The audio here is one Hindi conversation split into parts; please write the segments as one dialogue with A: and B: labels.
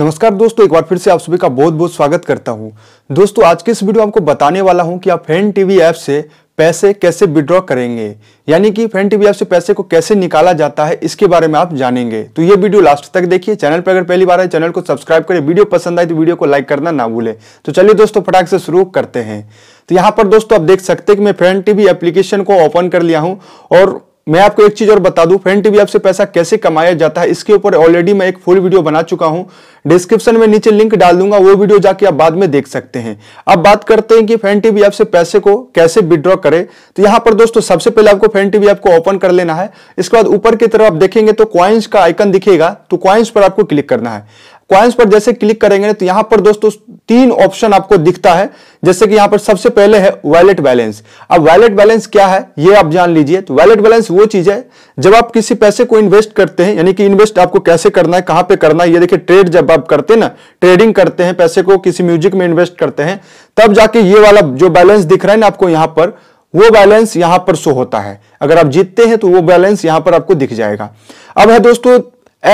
A: नमस्कार दोस्तों एक बार फिर से आप सभी का बहुत बहुत स्वागत करता हूं दोस्तों आज के इस वीडियो आपको बताने वाला हूं कि आप फैन टीवी ऐप से पैसे कैसे विड्रॉ करेंगे यानी कि फैन टीवी ऐप से पैसे को कैसे निकाला जाता है इसके बारे में आप जानेंगे तो ये वीडियो लास्ट तक देखिए चैनल पर अगर पहली बार है चैनल को सब्सक्राइब करें वीडियो पसंद आए तो वीडियो को लाइक करना ना भूलें तो चलिए दोस्तों फटाक से शुरू करते हैं तो यहाँ पर दोस्तों आप देख सकते हैं कि मैं फैन टीवी एप्लीकेशन को ओपन कर लिया हूँ और मैं आपको एक चीज और बता दूं फैन टीवी आपसे पैसा कैसे कमाया जाता है इसके ऊपर ऑलरेडी मैं एक फुल वीडियो बना चुका हूं डिस्क्रिप्शन में नीचे लिंक डाल दूंगा वो वीडियो जाके आप बाद में देख सकते हैं अब बात करते हैं कि फैन टीवी आपसे पैसे को कैसे विड्रॉ करें तो यहां पर दोस्तों सबसे पहले आपको फैन टीवी आपको ओपन कर लेना है इसके बाद ऊपर की तरफ आप देखेंगे तो क्वाइंस का आइकन दिखेगा तो क्वाइंस पर आपको क्लिक करना है क्वाइंस पर जैसे क्लिक करेंगे तो यहां पर दोस्तों तीन ऑप्शन आपको दिखता है जैसे कि यहां पर सबसे पहले है वैलेट बैलेंस अब वैलेट बैलेंस क्या है ये आप जान लीजिए तो वैलेट बैलेंस वो चीज है जब आप किसी पैसे को इन्वेस्ट करते हैं यानी कि इन्वेस्ट आपको कैसे करना है कहां पे करना है ये देखिए ट्रेड जब आप करते हैं ना ट्रेडिंग करते हैं पैसे को किसी म्यूजिक में इन्वेस्ट करते हैं तब जाके ये वाला जो बैलेंस दिख रहा है ना आपको यहां पर वो बैलेंस यहां पर शो होता है अगर आप जीतते हैं तो वो बैलेंस यहां पर आपको दिख जाएगा अब है दोस्तों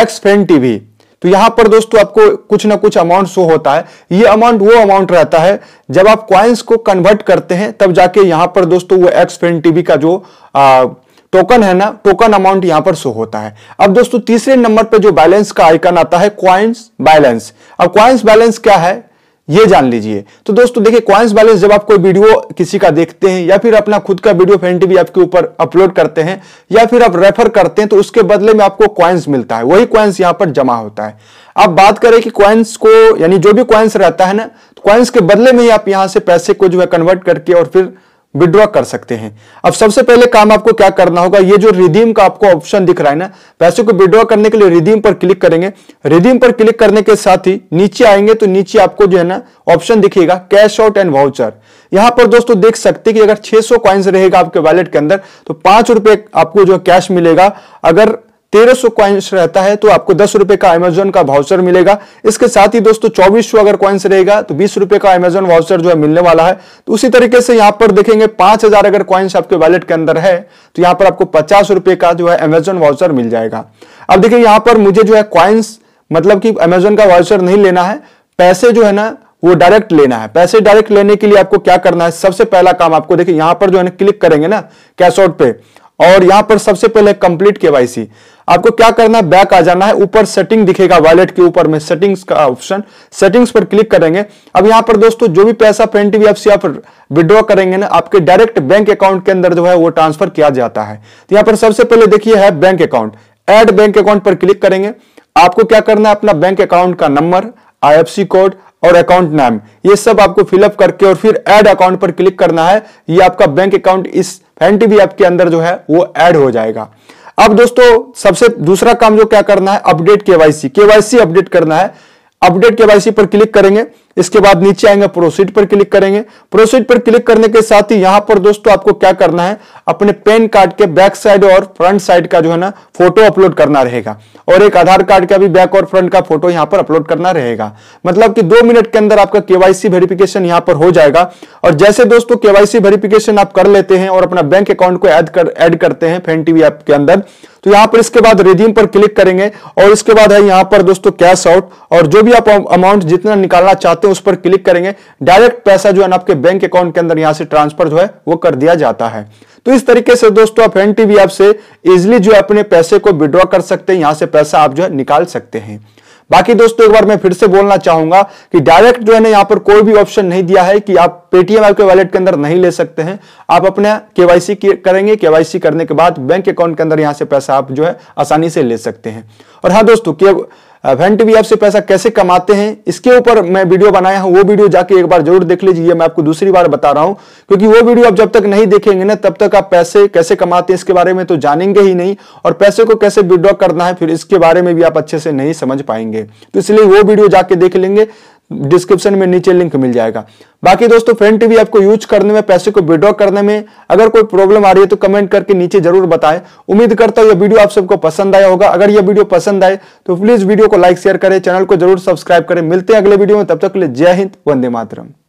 A: एक्स फैन टीवी तो यहां पर दोस्तों आपको कुछ ना कुछ अमाउंट शो होता है ये अमाउंट वो अमाउंट रहता है जब आप क्वाइंस को कन्वर्ट करते हैं तब जाके यहां पर दोस्तों वो एक्स फ्रेंड टीवी का जो आ, टोकन है ना टोकन अमाउंट यहां पर शो होता है अब दोस्तों तीसरे नंबर पर जो बैलेंस का आइकन आता है क्वाइंस बैलेंस अब क्वाइंस बैलेंस क्या है ये जान लीजिए तो दोस्तों देखिए क्वाइंस बैलेंस जब आप कोई वीडियो किसी का देखते हैं या फिर अपना खुद का वीडियो फैन टीवी आपके ऊपर अपलोड करते हैं या फिर आप रेफर करते हैं तो उसके बदले में आपको क्वाइंस मिलता है वही क्वाइंस यहां पर जमा होता है आप बात करें कि क्वाइंस को यानी जो भी क्वाइंस रहता है ना तो क्वाइंस के बदले में ही आप यहां से पैसे को जो है कन्वर्ट करके और फिर विड्रॉ कर सकते हैं अब सबसे पहले काम आपको क्या करना होगा ये जो रिदीम का आपको ऑप्शन दिख रहा है ना पैसे को विड्रॉ करने के लिए रिदीम पर क्लिक करेंगे रिदीम पर क्लिक करने के साथ ही नीचे आएंगे तो नीचे आपको जो है ना ऑप्शन दिखेगा कैश आउट एंड वाउचर यहां पर दोस्तों देख सकते कि अगर 600 सौ रहेगा आपके वैलेट के अंदर तो पांच आपको जो कैश मिलेगा अगर तेरह सौ क्वाइंस रहता है तो आपको दस रुपए का अमेजोन का वाउचर मिलेगा इसके साथ ही दोस्तों चौबीस सौ अगर क्वाइंस रहेगा तो बीस रुपए का अमेजोन वाउचर जो है मिलने वाला है तो उसी तरीके से यहां पर देखेंगे पांच हजार अगर क्वाइंस आपके वैलेट के अंदर है तो यहां पर आपको पचास रुपए का जो है अमेजोन वाउचर मिल जाएगा अब देखिए यहां पर मुझे जो है क्वाइंस मतलब कि अमेजोन का वाउचर नहीं लेना है पैसे जो है ना वो डायरेक्ट लेना है पैसे डायरेक्ट लेने के लिए आपको क्या करना है सबसे पहला काम आपको देखिए यहां पर जो है ना क्लिक करेंगे ना कैश आउट पे और यहां पर सबसे पहले कंप्लीट केवाईसी आपको क्या करना है बैक आ जाना है ऊपर सेटिंग दिखेगा वॉलेट के ऊपर में सेटिंग्स का ऑप्शन सेटिंग्स पर क्लिक करेंगे अब यहां पर दोस्तों जो भी पैसा फ्रेंड एनटीबीएफसी आप विड्रॉ करेंगे ना आपके डायरेक्ट बैंक अकाउंट के अंदर जो है वो ट्रांसफर किया जाता है तो यहां पर सबसे पहले देखिए है bank account add bank account पर क्लिक करेंगे आपको क्या करना है अपना बैंक अकाउंट का नंबर आई कोड और अकाउंट नाम ये सब आपको फिलअप करके और फिर एड अकाउंट पर क्लिक करना है ये आपका बैंक अकाउंट इस फैंटी भी आपके अंदर जो है वो ऐड हो जाएगा अब दोस्तों सबसे दूसरा काम जो क्या करना है अपडेट केवाईसी केवाईसी अपडेट करना है अपडेट केवाईसी पर क्लिक करेंगे इसके बाद नीचे आएंगे प्रोसीड पर क्लिक करेंगे प्रोसीड पर क्लिक करने के साथ ही यहां पर दोस्तों आपको क्या करना है अपने पैन कार्ड के बैक साइड और फ्रंट साइड का जो है ना फोटो अपलोड करना रहेगा और एक आधार कार्ड का भी बैक और फ्रंट का फोटो यहां पर अपलोड करना रहेगा मतलब कि दो मिनट के अंदर आपका केवाईसी वेरिफिकेशन यहां पर हो जाएगा और जैसे दोस्तों केवाईसी वेरिफिकेशन आप कर लेते हैं और अपना बैंक अकाउंट को ऐड कर करते हैं फैन टीवी ऐप के अंदर तो यहां पर इसके बाद रिडीम पर क्लिक करेंगे और इसके बाद है यहां पर दोस्तों कैश आउट और जो भी आप अमाउंट जितना निकालना चाहते हैं उस पर क्लिक करेंगे डायरेक्ट पैसा जो है ना आपके बैंक अकाउंट के अंदर यहां से ट्रांसफर जो है वो कर दिया जाता है तो इस तरीके से दोस्तों आप एन टीवी ऐप से इजिली जो अपने पैसे को विड्रॉ कर सकते हैं यहां से पैसा आप जो है निकाल सकते हैं बाकी दोस्तों एक बार मैं फिर से बोलना चाहूंगा कि डायरेक्ट जो है ना यहाँ पर कोई भी ऑप्शन नहीं दिया है कि आप पेटीएम आपके के वॉलेट के अंदर नहीं ले सकते हैं आप अपने केवाईसी करेंगे केवाईसी करने के बाद बैंक अकाउंट के अंदर यहां से पैसा आप जो है आसानी से ले सकते हैं और हाँ दोस्तों वेंट भी से पैसा कैसे कमाते हैं इसके ऊपर मैं वीडियो बनाया हूं वो वीडियो जाके एक बार जरूर देख लीजिए मैं आपको दूसरी बार बता रहा हूं क्योंकि वो वीडियो आप जब तक नहीं देखेंगे ना तब तक आप पैसे कैसे कमाते हैं इसके बारे में तो जानेंगे ही नहीं और पैसे को कैसे विड्रॉ करना है फिर इसके बारे में भी आप अच्छे से नहीं समझ पाएंगे तो इसलिए वो वीडियो जाके देख लेंगे डिस्क्रिप्शन में नीचे लिंक मिल जाएगा बाकी दोस्तों फ्रेंड टीवी आपको यूज करने में पैसे को विड्रॉ करने में अगर कोई प्रॉब्लम आ रही है तो कमेंट करके नीचे जरूर बताएं उम्मीद करता हूं यह वीडियो आप सबको पसंद आया होगा अगर यह वीडियो पसंद आए तो प्लीज वीडियो को लाइक शेयर करें चैनल को जरूर सब्सक्राइब करें मिलते हैं अगले वीडियो में तब तक के लिए जय हिंद वंदे मातरम